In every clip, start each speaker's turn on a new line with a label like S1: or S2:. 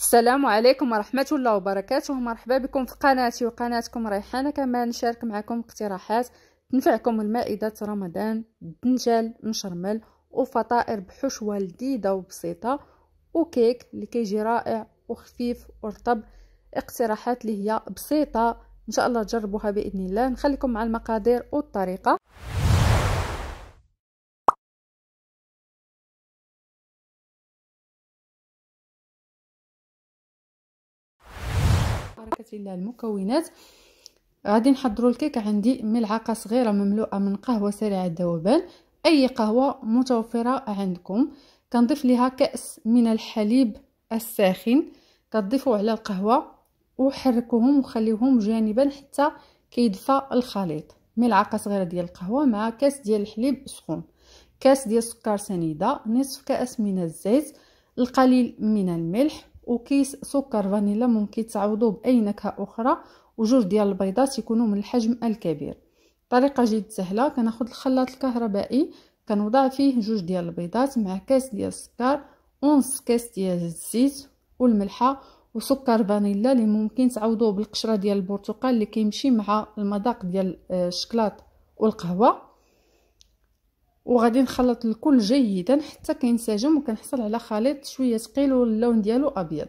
S1: السلام عليكم ورحمة الله وبركاته مرحبا بكم في قناتي وقناتكم ريحانة كمان نشارك معكم اقتراحات تنفعكم المائدة رمضان الدنجال مشرمل وفطائر بحشوة لذيذة وبسيطة وكيك اللي كيجي رائع وخفيف ورطب اقتراحات اللي هي بسيطة ان شاء الله تجربوها باذن الله نخليكم مع المقادير والطريقه لله المكونات غادي نحضروا الكيك عندي ملعقه صغيره مملوءه من قهوه سريعه الذوبان اي قهوه متوفره عندكم كنضيف لها كاس من الحليب الساخن كتضيفوا على القهوه وحركوهم وخليوهم جانبا حتى كيدفى الخليط ملعقه صغيره ديال القهوه مع كاس ديال الحليب سخون كاس ديال السكر سنيده نصف كاس من الزيت القليل من الملح وكيس سكر فانيلا ممكن تعوضوه باي نكهه اخرى وجوج ديال البيضات يكونوا من الحجم الكبير طريقه جد سهله كناخذ الخلاط الكهربائي كنوضع فيه جوج ديال البيضات مع كاس ديال السكر ونص كاس ديال الزيت والملحه وسكر فانيلا اللي ممكن تعوضوه بالقشره ديال البرتقال اللي كيمشي مع المذاق ديال آه، الشكلاط والقهوه وغادي نخلط الكل جيدا حتى كينسجم وكنحصل على خليط شويه ثقيل واللون ديالو ابيض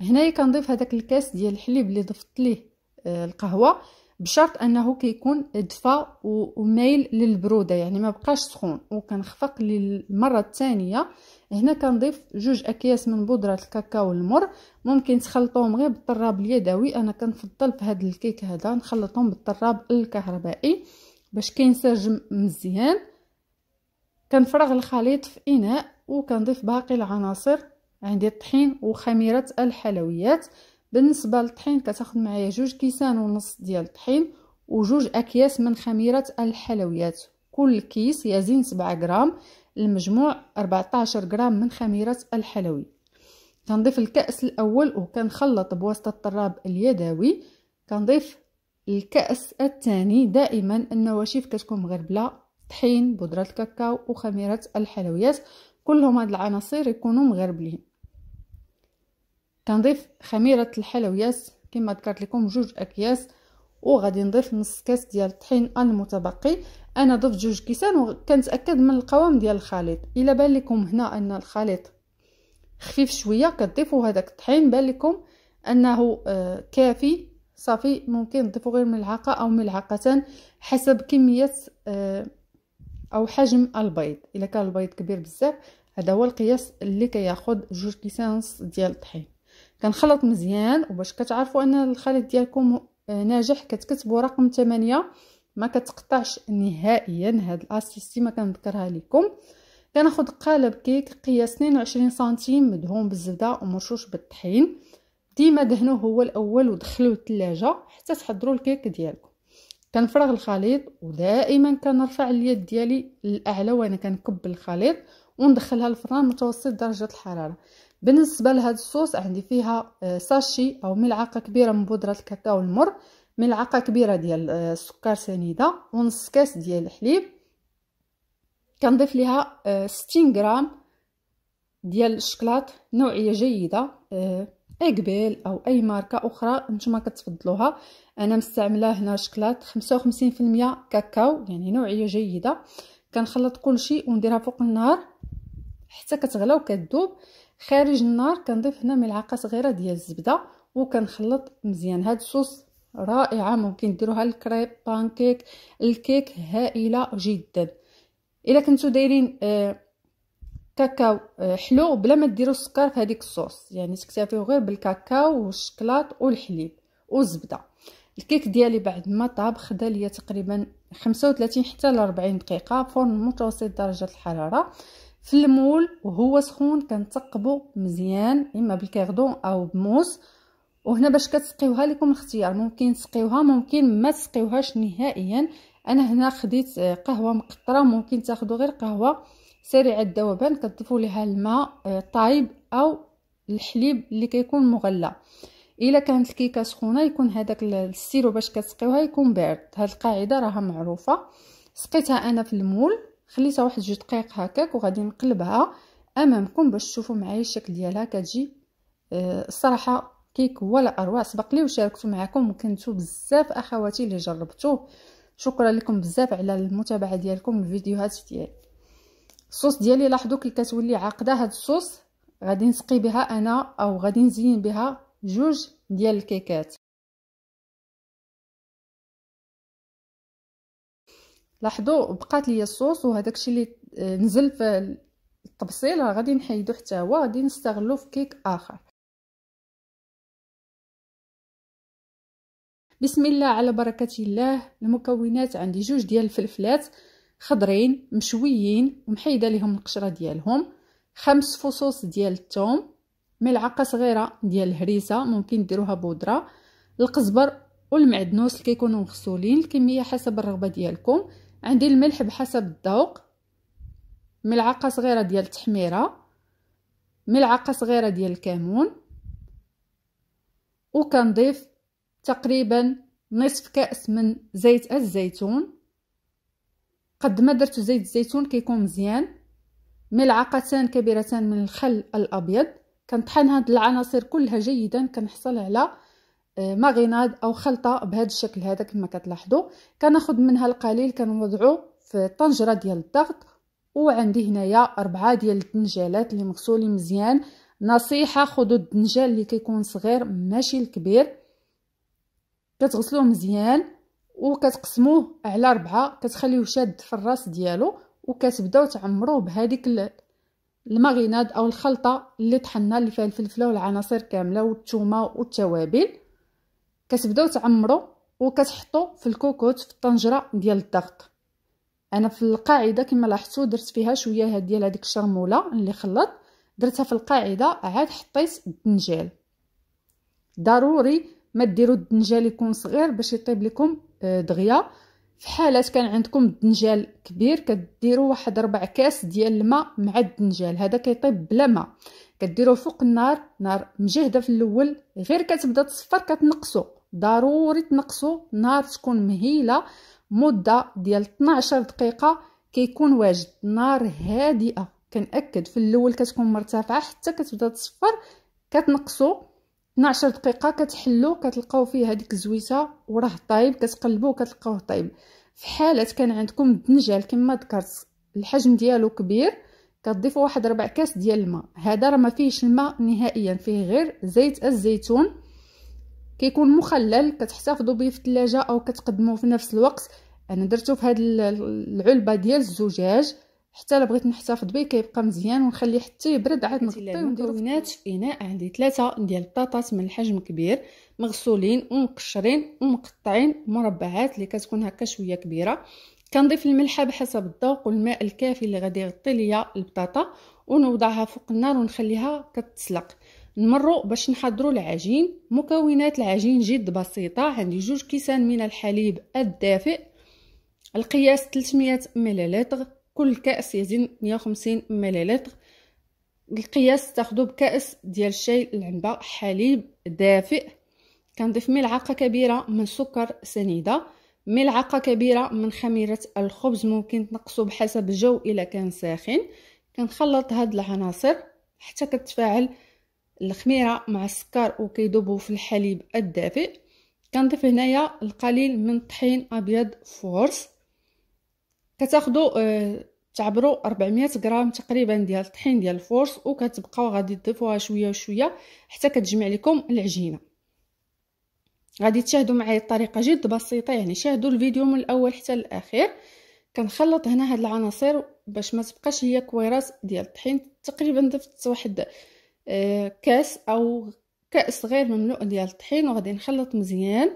S1: هنايا كنضيف هذاك الكاس ديال الحليب اللي ضفت ليه آه، القهوه بشرط انه كيكون دفى ومايل للبروده يعني ما بقاش سخون وكنخفق للمره الثانيه هنا كنضيف جوج اكياس من بودره الكاكاو المر ممكن تخلطوهم غير بالطراب اليدوي انا كنفضل في هذا الكيك هذا نخلطهم بالطراب الكهربائي باش كينسجم مزيان كنفرغ الخليط في اناء وكنضيف باقي العناصر عندي الطحين وخميره الحلويات بالنسبه للطحين كتاخد معايا جوج كيسان ونص ديال الطحين وجوج اكياس من خميره الحلويات كل كيس يزين 7 غرام المجموع 14 غرام من خميره الحلوي كنضيف الكأس الأول وكنخلط بواسطة الطراب اليدوي كنضيف الكأس الثاني دائما النواشف كتكون مغربلة طحين بودرة الكاكاو وخميرة الحلويات كلهم هاد العناصر يكونوا مغربلين كنضيف خميرة الحلويات كما ذكرت لكم جوج اكياس وغادي نضيف نص كاس ديال الطحين المتبقي انا ضفت جوج كيسان وكنتاكد من القوام ديال الخليط الا بان لكم هنا ان الخليط خفيف شويه كتضيفوا هذاك الطحين بان لكم انه آه، كافي صافي ممكن تضيفوا غير ملعقه او ملعقتان حسب كميه آه، او حجم البيض الا كان البيض كبير بزاف هذا هو القياس اللي كياخذ جوج كيسانس ديال الطحين كنخلط مزيان وباش كتعرفوا ان الخليط ديالكم آه، ناجح كتكتبوا رقم 8 ما كتقطعش نهائيا هاد الاسيستي ما كنذكرها لكم كناخذ قالب كيك قياس 22 سنتيم مدهون بالزبده ومرشوش بالطحين ديما دهنوه هو الاول ودخلوه الثلاجه حتى تحضروا الكيك ديالكم كنفرغ الخليط ودائما كنرفع اليد ديالي للاعلى وانا كنكب الخليط وندخلها الفران متوسط درجه الحراره بالنسبه لهاد الصوص عندي فيها آه، ساشي او ملعقه كبيره من بودره الكاكاو المر ملعقه كبيره ديال السكر آه، سنيده ونص كاس ديال الحليب كنضيف ليها 60 آه، غرام ديال الشكلاط نوعيه جيده اكبيل او اي ماركه اخرى نتوما كتفضلوها انا مستعمله هنا شكلاط 55% كاكاو يعني نوعيه جيده كنخلط كلشي ونديرها فوق النار حتى كتغلى وكتذوب خارج النار كنضيف هنا ملعقه صغيره ديال الزبده وكنخلط مزيان هاد الصوص رائعه ممكن ديروها للكريب بانكيك الكيك هائله جدا الا كنتو دايرين آه كاكاو آه، حلو بلا ما ديروا السكر في هذيك الصوص يعني تكتفيو غير بالكاكاو والشكلاط والحليب والزبده الكيك ديالي بعد ما طاب خدا ليا تقريبا 35 حتى ل 40 دقيقه فرن متوسط درجه الحراره في المول وهو سخون كنتقبو مزيان اما بالكاردون او بموس وهنا باش كتسقيوها لكم الاختيار ممكن تسقيوها ممكن ما تسقيوهاش نهائيا انا هنا خديت آه، قهوه مقطره ممكن تاخذوا غير قهوه سريع الذوبان كتضيفوا لها الماء آه، طايب او الحليب اللي كيكون مغلى الا كانت الكيكه سخونه يكون هذاك السيرو باش كتسقيوها يكون بارد هاد القاعده راها معروفه سقيتها انا في المول خليتها واحد جوج دقائق هكاك وغادي نقلبها امامكم باش تشوفوا معايا الشكل ديالها كتجي آه، الصراحه كيك ولا اروع سبق لي وشاركت معكم وكنتو بزاف اخواتي اللي جربتوه شكرا لكم بزاف على المتابعه ديالكم الفيديوهات ديالي الصوص ديالي لاحظوا كي كتولي عاقده هاد الصوص غادي نسقي بها انا او غادي نزين بها جوج ديال الكيكات لاحظوا بقات لي الصوص وهذاك الشيء اللي آه، نزل في الطبسيل راه غادي نحيدو حتى هو غادي نستغلو في كيك اخر بسم الله على بركه الله المكونات عندي جوج ديال الفلفلات خضرين مشويين ومحيده لهم القشره ديالهم خمس فصوص ديال الثوم ملعقه صغيره ديال الهريسه ممكن ديروها بودره القزبر والمعدنوس اللي كيكونوا مغسولين الكميه حسب الرغبه ديالكم عندي الملح بحسب الذوق ملعقه صغيره ديال التحميره ملعقه صغيره ديال الكمون وكنضيف تقريبا نصف كاس من زيت الزيتون قد ما درتو زيت الزيتون كيكون مزيان ملعقتان كبيرتان من الخل الابيض كنطحن هاد العناصر كلها جيدا كنحصل على آه، ماغيناد او خلطه بهذا الشكل هذا كما كتلاحظوا كناخذ منها القليل كنوضعو في طنجره ديال الضغط وعندي هنايا أربعة ديال الدنجالات اللي مغسولين مزيان نصيحه خذوا الدنجال اللي كيكون صغير ماشي الكبير كتغسلوه مزيان وكتقسموه على ربعة كتخليوه شاد في الراس ديالو وكتبداو تعمروه بهذيك الماريناد او الخلطه اللي طحنا اللي فيها الفلفله والعناصر كامله والثومه والتوابل كتبداو تعمرو وكتحطو في الكوكوت في الطنجره ديال الضغط انا في القاعده كما لاحظتو درت فيها شويه ديال هذيك الشرموله اللي خلط درتها في القاعده عاد حطيت الدنجال ضروري ما ديروا الدنجال يكون صغير باش يطيب لكم دغيا في حالات كان عندكم دنجال كبير كديروا واحد ربع كاس ديال الماء مع الدنجال هذا كيطيب بلا ماء كديروه فوق النار نار مجهده في الاول غير كتبدا تصفر كتنقصو ضروري تنقصو نار تكون مهيله مده ديال 12 دقيقه كيكون واجد نار هادئه كنأكد في الاول كتكون مرتفعه حتى كتبدا تصفر كتنقصو 12 دقيقه كتحلو كتلقاو فيه هذيك الزويته وراه طايب كتقلبو كتلقاوه طايب في حاله كان عندكم الدنجال كما ذكرت الحجم ديالو كبير كتضيفوا واحد ربع كاس ديال الماء هذا راه ما فيهش الماء نهائيا فيه غير زيت الزيتون كيكون مخلل كتحتفظوا به في الثلاجه او كتقدموه في نفس الوقت انا درتو في هذه العلبه ديال الزجاج حتى الا بغيت نحتفظ به كيبقى مزيان ونخليه حتى يبرد عاد نغطيه ونديرو المكونات في اناء عندي ثلاثه ديال البطاطس من الحجم كبير مغسولين ومقشرين ومقطعين مربعات اللي كتكون هكا شويه كبيره كنضيف الملح بحسب الذوق والماء الكافي اللي غادي يغطي ليا البطاطا ونوضعها فوق النار ونخليها كتسلق نمروا باش نحضروا العجين مكونات العجين جد بسيطه عندي جوج كيسان من الحليب الدافئ القياس 300 مللتر كل كأس يزن 150 مللتر القياس تاخدو بكأس ديال الشاي العنبة حليب دافئ كنضيف ملعقة كبيرة من سكر سنيدة ملعقة كبيرة من خميرة الخبز ممكن تنقصو بحسب الجو إلا كان ساخن كنخلط هاد العناصر حتى كتفاعل الخميرة مع السكر وكيدوبو في الحليب الدافئ كنضيف هنايا القليل من طحين ابيض فورس كتاخذوا آه، تعبروا 400 غرام تقريبا ديال الطحين ديال الفورس وكتبقاو غادي تضيفوها شويه وشويه حتى كتجمع لكم العجينه غادي تشاهدوا معايا الطريقه جد بسيطه يعني شاهدوا الفيديو من الاول حتى الاخير كنخلط هنا هاد العناصر باش ما تبقاش هي كويرات ديال الطحين تقريبا ضفت واحد آه، كاس او كاس صغير مملوء ديال الطحين وغادي نخلط مزيان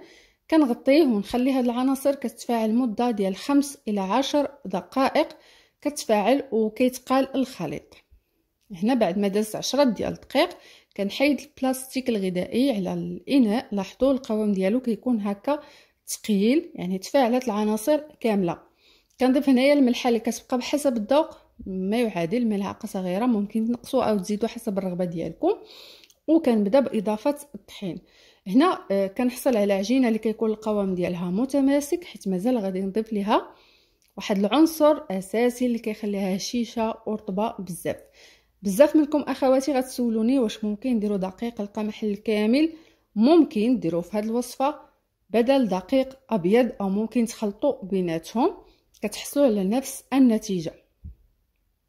S1: كنغطيه ونخلي هاد العناصر كتفاعل مده ديال خمس الى عشر دقائق كتفاعل وكيتقال الخليط هنا بعد ما دازت عشرة ديال الدقائق كنحيد البلاستيك الغذائي على الاناء لاحظوا القوام ديالو كيكون هكا تقيل يعني تفاعلت العناصر كامله كنضيف هنايا الملحه اللي كتبقى بحسب الذوق ما يعادل ملعقه صغيره ممكن تنقصوا او تزيدوا حسب الرغبه ديالكم وكنبدا باضافه الطحين هنا آه، كنحصل على عجينه اللي كيكون القوام ديالها متماسك حيت مازال غادي نضيف ليها واحد العنصر اساسي اللي كيخليها هشيشه ورطبه بزاف بزاف منكم اخواتي غتسولوني واش ممكن نديرو دقيق القمح الكامل ممكن ديرو في هذه الوصفه بدل دقيق ابيض او ممكن تخلطوا بيناتهم كتحصلوا على نفس النتيجه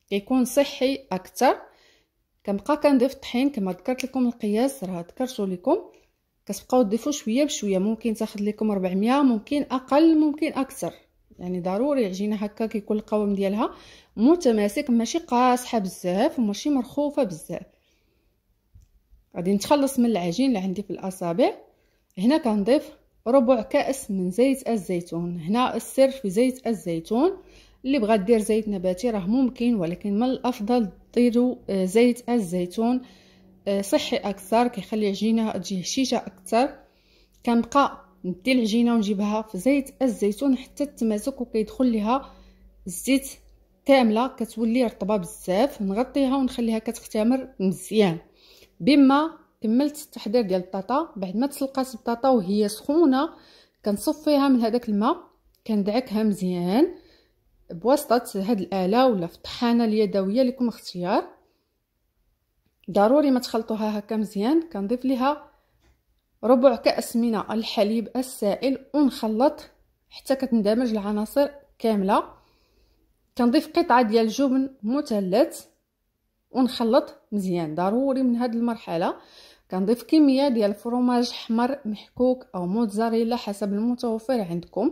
S1: كيكون صحي اكثر كنبقى كنضيف الطحين كما ذكرت لكم القياس راه ذكرته لكم كتبقاو تضيفوا شويه بشويه ممكن تاخذ لكم 400 ممكن اقل ممكن اكثر يعني ضروري العجينه هكا كيكون القوام ديالها متماسك ماشي قاصحه بزاف وماشي مرخوفه بزاف غادي نتخلص من العجين اللي عندي في الاصابع هنا كنضيف ربع كاس من زيت الزيتون هنا السر في زيت الزيتون اللي بغات دير زيت نباتي راه ممكن ولكن من الافضل ديروا آه، زيت الزيتون آه، صحي اكثر كيخلي العجينه تجي هشيشه اكثر كنبقى ندي العجينه ونجيبها في زيت الزيتون حتى تماسك وكيدخل ليها الزيت كامله كتولي رطبه بزاف نغطيها ونخليها كتختمر مزيان بما كملت التحضير ديال البطاطا بعد ما تسلقات البطاطا وهي سخونه كنصفيها من هذاك الماء كندعكها مزيان بواسطه هاد الاله ولا في الطحانه اليدويه لكم اختيار ضروري ما تخلطوها هكا مزيان كنضيف ليها ربع كاس من الحليب السائل ونخلط حتى كتندمج العناصر كامله كنضيف قطعه ديال الجبن مثلث ونخلط مزيان ضروري من هاد المرحله كنضيف كميه ديال الفرماج حمر محكوك او موتزاريلا حسب المتوفر عندكم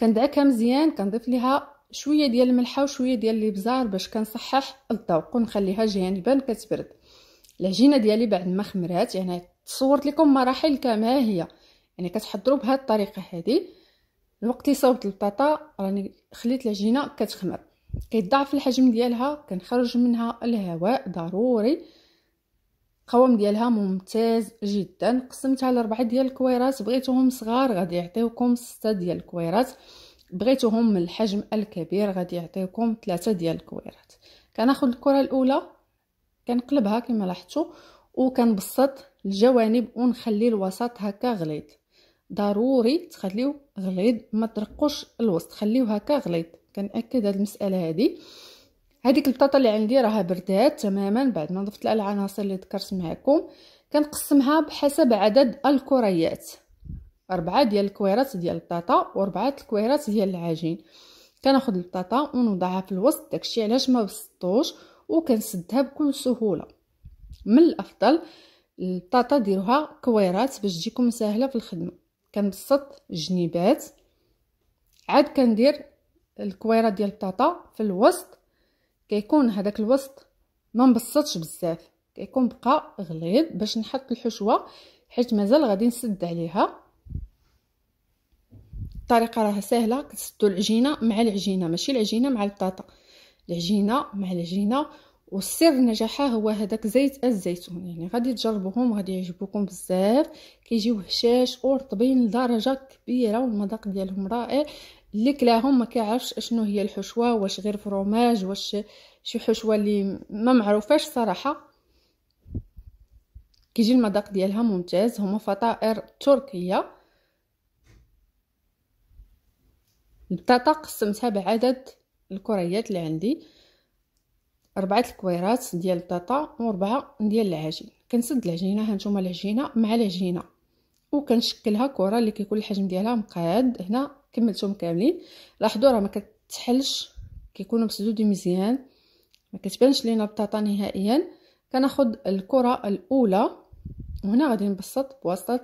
S1: كندعكها مزيان كنضيف ليها شويه ديال الملحه وشويه ديال الابزار باش كنصحح الذوق ونخليها جانبا كتبرد العجينه ديالي بعد ما خمرات يعني تصورت لكم مراحل كما هي يعني كتحضروا بهذه الطريقه هذه الوقت اللي صوبت البطاطا راني خليت العجينه كتخمر كيضاعف الحجم ديالها كنخرج منها الهواء ضروري القوام ديالها ممتاز جدا قسمتها لربعه ديال الكويرات بغيتوهم صغار غادي يعطيوكم سته ديال الكويرات بغيتوهم من الحجم الكبير غادي يعطيوكم ثلاثه ديال الكويرات كناخذ الكره الاولى كنقلبها كما لاحظتوا وكنبسط الجوانب ونخلي الوسط هكا غليظ ضروري تخليو غليظ ما ترقوش الوسط خليو هكا غليظ كنأكد هاد المسألة هادي هذيك البطاطا اللي عندي راها بردات تماما بعد ما ضفت لها العناصر اللي ذكرت معكم كنقسمها بحسب عدد الكريات أربعة ديال الكويرات ديال البطاطا وأربعة الكويرات ديال العجين كناخد البطاطا ونوضعها في الوسط داكشي علاش ما بسطوش وكنسدها بكل سهوله من الافضل البطاطا ديروها كويرات باش تجيكم سهله في الخدمه كنبسط الجنيبات عاد كندير الكويره ديال البطاطا في الوسط كيكون هذاك الوسط ما مبسطش بزاف كيكون بقى غليظ باش نحط الحشوه حيت مازال غادي نسد عليها الطريقه راه سهله كتسدوا العجينه مع العجينه ماشي العجينه مع البطاطا العجينه مع العجينه والسر نجاحها هو هذاك زيت الزيتون يعني غادي تجربوهم وغادي يعجبوكم بزاف كيجيو هشاش ورطبين لدرجه كبيره والمذاق ديالهم رائع اللي كلاهم ما كيعرفش اشنو هي الحشوه واش غير فروماج واش شي حشوه اللي ما معروفاش صراحه كيجي المذاق ديالها ممتاز هما فطائر تركيه البطاطا قسمتها بعدد الكريات اللي عندي أربعة الكويرات ديال البطاطا ربعة ديال العجين كنسد العجينة هانتوما العجينة مع العجينة وكنشكلها كرة اللي كيكون الحجم ديالها مقاد هنا كملتهم كاملين لاحظوا راه ما كتحلش كيكونوا مسدودين مزيان ما كتبانش لينا البطاطا نهائيا كناخذ الكره الاولى وهنا غادي نبسط بواسطه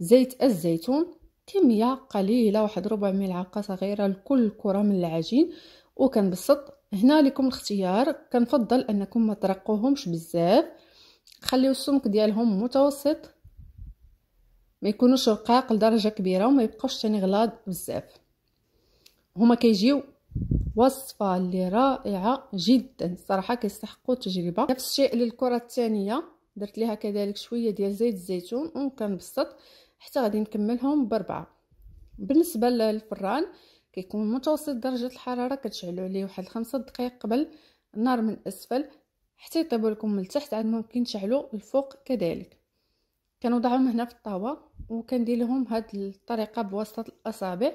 S1: زيت الزيتون كميه قليله واحد ربع ملعقه صغيره لكل كره من العجين وكنبسط هنا لكم الاختيار كنفضل انكم ما ترقوهمش بزاف خليو السمك ديالهم متوسط ما يكونوش رقاق لدرجه كبيره وما يبقاوش ثاني غلاض بزاف هما كيجيو وصفه اللي رائعه جدا الصراحه كيستحقوا التجربه نفس الشيء للكره الثانيه درت ليها كذلك شويه ديال زيت الزيتون وكنبسط حتى غادي نكملهم بربعه بالنسبه للفران كيكون متوسط درجه الحراره كتشعلوا عليه واحد خمسة دقائق قبل النار من الاسفل حتى يطيبو لكم من التحت عاد ممكن تشعلوا الفوق كذلك كنوضعهم هنا في الطاوه وكندير لهم هاد الطريقه بواسطه الاصابع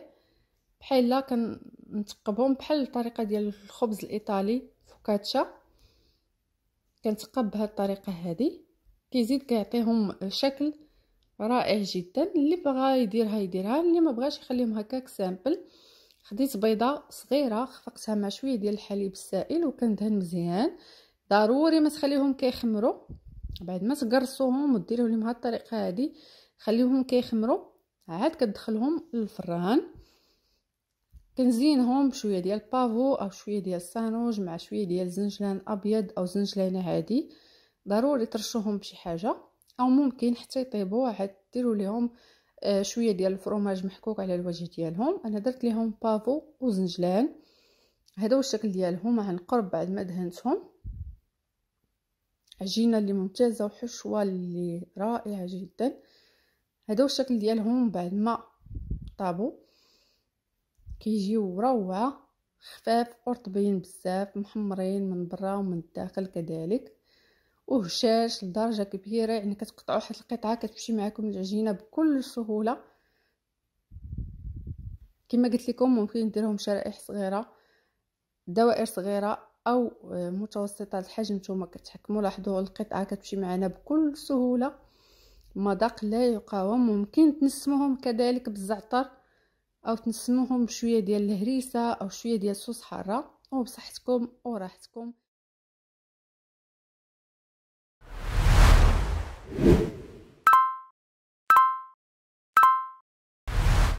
S1: بحال لا كنتقبهم بحال الطريقه ديال الخبز الايطالي فوكاتشا كنتقب بهاد الطريقه هذه كيزيد كيعطيهم شكل رائع جدا اللي بغى يديرها يديرها اللي ما بغاش يخليهم هكاك سامبل خديت بيضه صغيره خفقتها مع شويه ديال الحليب السائل وكندهن مزيان ضروري ما تخليهم كيخمروا بعد ما تقرصوهم وديروا لهم هاد الطريقه هذه خليهم كيخمروا عاد كتدخلهم للفران كنزينهم بشويه ديال البافو او شويه ديال السانوج مع شويه ديال زنجلان ابيض او زنجلان عادي ضروري ترشوهم بشي حاجه او ممكن حتى يطيبوا عاد ديروا لهم آه، شويه ديال الفروماج محكوك على الوجه ديالهم انا درت ليهم بافو وزنجلان هذا هو الشكل ديالهم عن القرب بعد ما دهنتهم عجينه اللي ممتازه وحشوه اللي رائعه جدا هذا هو الشكل ديالهم بعد ما طابو كيجيو روعه خفاف ورطبين بزاف محمرين من برا ومن الداخل كذلك وهشاش لدرجه كبيره يعني كتقطعوا واحد القطعه كتمشي معكم العجينه بكل سهوله كما قلت لكم ممكن ديرهم شرائح صغيره دوائر صغيره او آه، متوسطه الحجم نتوما كتحكموا لاحظوا القطعه كتمشي معنا بكل سهوله مذاق لا يقاوم ممكن تنسموهم كذلك بالزعتر او تنسموهم بشويه ديال الهريسه او شويه ديال صوص حاره وبصحتكم وراحتكم